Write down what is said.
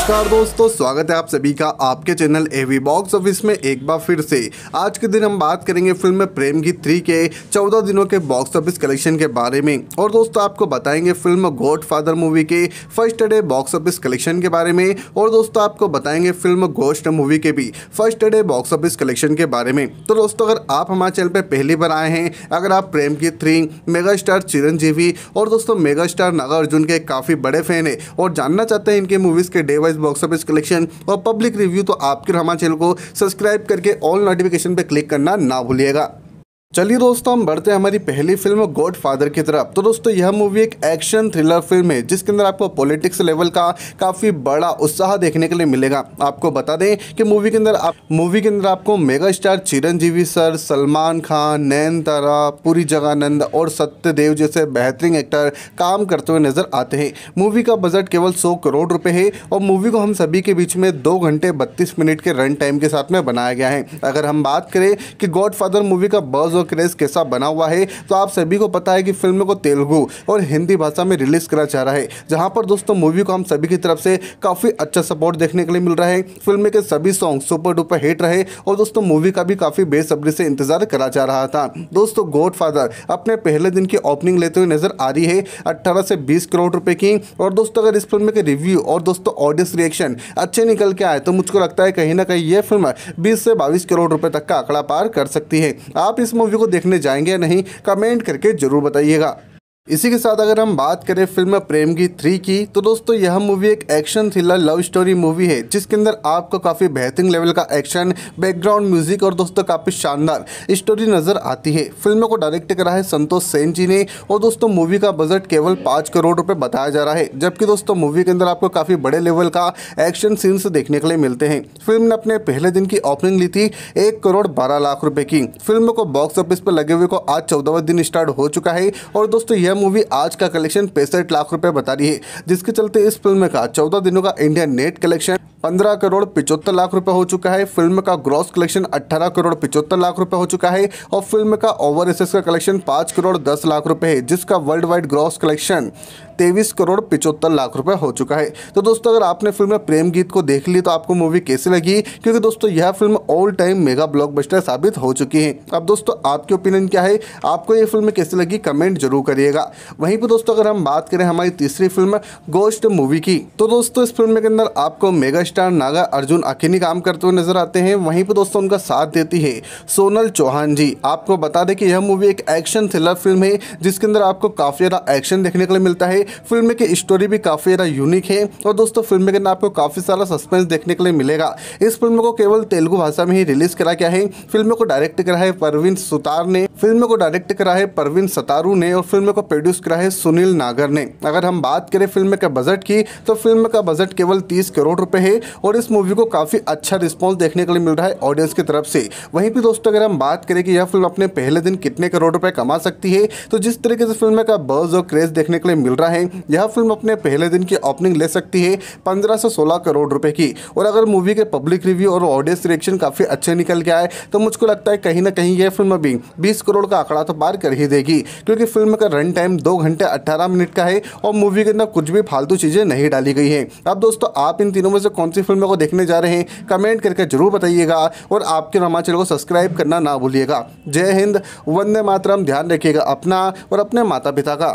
नमस्कार दोस्तों स्वागत है आप सभी का आपके चैनल एवी बॉक्स ऑफिस में एक बार फिर से आज के दिन हम बात करेंगे फिल्म प्रेम की थ्री के चौदह दिनों के बॉक्स ऑफिस कलेक्शन के बारे में और दोस्तों आपको बताएंगे फिल्म गॉड फादर मूवी के first day box office collection के बारे में और दोस्तों आपको बताएंगे फिल्म गोस्ट मूवी के भी first day box office collection के बारे में तो दोस्तों अगर आप हमारे चैनल पर पहली बार आए हैं अगर आप प्रेम की थ्री मेगा स्टार चिरंजीवी और दोस्तों मेगा स्टार नागार्जुन के काफ़ी बड़े फैन है और जानना चाहते हैं इनकी मूवीज़ के day wise wise box office collection और पब्लिक रिव्यू तो आपके हमारे चैनल को सब्सक्राइब करके ऑल नोटिफिकेशन पर क्लिक करना ना भूलिएगा चलिए दोस्तों हम बढ़ते हैं हमारी पहली फिल्म गॉड फादर की तरफ तो दोस्तों यह मूवी एक एक्शन थ्रिलर फिल्म है जिसके अंदर आपको पॉलिटिक्स लेवल का काफ़ी बड़ा उत्साह देखने के लिए मिलेगा आपको बता दें कि मूवी के अंदर आप मूवी के अंदर आपको mega star Chiranjeevi sir Salman Khan Nayanthara Puri Jagannadh और सत्यदेव जैसे बेहतरीन एक्टर काम करते हुए नजर आते हैं मूवी का बजट केवल सौ करोड़ रुपये है और मूवी को हम सभी के बीच में दो घंटे बत्तीस मिनट के रन टाइम के साथ में बनाया गया है अगर हम बात करें कि गॉड फादर मूवी का बर्ज का क्रेज़ कैसा बना हुआ है तो आप सभी को पता है कि फिल्म को तेलुगु और हिंदी भाषा में रिलीज़ करा जा रहा है जहां पर दोस्तों मूवी को हम सभी की तरफ से काफ़ी अच्छा सपोर्ट देखने के लिए मिल रहा है फिल्म के सभी सॉन्ग सुपर डुपर हिट रहे और दोस्तों मूवी का भी काफ़ी बेसब्री से इंतजार करा जा रहा था दोस्तों गॉड अपने पहले दिन की ओपनिंग लेते हुए नजर आ रही है अट्ठारह से बीस करोड़ रुपए की और दोस्तों अगर इस फिल्म के रिव्यू और दोस्तों ऑडियंस रिएक्शन अच्छे निकल के आए तो मुझको लगता है कहीं ना कहीं यह फिल्म बीस से बाईस करोड़ रुपए तक का आंकड़ा पार कर सकती है आप इस मूवी मूवी को देखने जाएंगे या नहीं कमेंट करके जरूर बताइएगा इसी के साथ अगर हम बात करें फिल्म प्रेम की थ्री की तो दोस्तों यह मूवी एक action thriller love story movie है जिसके अंदर आपको काफ़ी बेहतरीन लेवल का एक्शन बैकग्राउंड म्यूजिक और दोस्तों काफ़ी शानदार स्टोरी नज़र आती है फिल्म को डायरेक्ट करा है संतोष सेन जी ने और दोस्तों मूवी का बजट केवल पांच करोड़ रुपए बताया जा रहा है जबकि दोस्तों मूवी के अंदर आपको काफ़ी बड़े लेवल का एक्शन सीन्स देखने के लिए मिलते हैं फिल्म ने अपने पहले दिन की ओपनिंग ली थी एक करोड़ बारह लाख रुपए की फिल्म को बॉक्स ऑफिस पर लगे हुए को आज चौदहवा दिन स्टार्ट हो चुका है और दोस्तों यह मूवी आज का कलेक्शन पैंसठ लाख रुपए बता रही है जिसके चलते इस फिल्म का चौदह दिनों का इंडियन नेट कलेक्शन पंद्रह करोड़ पिचहत्तर लाख रुपए हो चुका है फिल्म का ग्रॉस कलेक्शन अट्ठारह करोड़ पिचहत्तर लाख रुपए हो चुका है और फिल्म का ओवर एसेस का कलेक्शन पाँच करोड़ दस लाख रुपए है जिसका वर्ल्ड वाइड ग्रॉस कलेक्शन तेईस करोड़ पिचहत्तर लाख रुपए हो चुका है तो दोस्तों अगर आपने फिल्म प्रेम गीत को देख ली तो आपको मूवी कैसी लगी क्योंकि दोस्तों यह film all time mega blockbuster साबित हो चुकी है अब दोस्तों आपकी ओपिनियन क्या है आपको ये फिल्म कैसी लगी कमेंट जरूर करिएगा वहीं पर दोस्तों अगर हम बात करें हमारी तीसरी फिल्म गोस्ट मूवी की तो दोस्तों इस फिल्म के अंदर आपको मेगा स्टार नागा अर्जुन अकेली काम करते हुए नजर आते हैं वहीं पर दोस्तों उनका साथ देती है सोनल चौहान जी आपको बता दें कि यह मूवी एक एक्शन थ्रिलर फिल्म है जिसके अंदर आपको काफ़ी ज़्यादा एक्शन देखने के लिए मिलता है फिल्म की स्टोरी भी काफ़ी ज़्यादा यूनिक है और दोस्तों फिल्म के अंदर आपको काफ़ी सारा सस्पेंस देखने के लिए मिलेगा इस फिल्म को केवल तेलुगु भाषा में ही रिलीज़ करा गया है फिल्म को डायरेक्ट करा है परवीन सुतार ने फिल्म को डायरेक्ट करा है परवीन सतारू ने और फिल्म को प्रोड्यूस करा है सुनील नागर ने अगर हम बात करें फिल्म के बजट की तो फिल्म का बजट केवल तीस करोड़ रुपये है और इस मूवी को काफ़ी अच्छा रिस्पॉन्स देखने के लिए मिल रहा है ऑडियंस की तरफ से वहीं पर दोस्तों अगर हम बात करें कि यह फिल्म अपने पहले दिन कितने करोड़ रुपये कमा सकती है तो जिस तरीके से फिल्म का बर्ज और क्रेज देखने के लिए मिल रहा है यह फिल्म अपने पहले दिन की ओपनिंग ले सकती है पंद्रह से सोलह करोड़ रुपये की और अगर मूवी के पब्लिक रिव्यू और ऑडियंस रिएक्शन काफ़ी अच्छे निकल गया है तो मुझको लगता है कहीं ना कहीं यह फिल्म अभी बीस करोड़ का आंकड़ा तो पार कर ही देगी क्योंकि फिल्म का रन टाइम दो घंटे अट्ठारह मिनट का है और मूवी के अंदर कुछ भी फालतू चीज़ें नहीं डाली गई है अब दोस्तों आप इन तीनों में से कौन सी फिल्म को देखने जा रहे हैं कमेंट करके जरूर बताइएगा और आपके हमारे चैनल को सब्सक्राइब करना ना भूलिएगा जय हिंद वंदे मातरम ध्यान रखिएगा अपना और अपने माता पिता का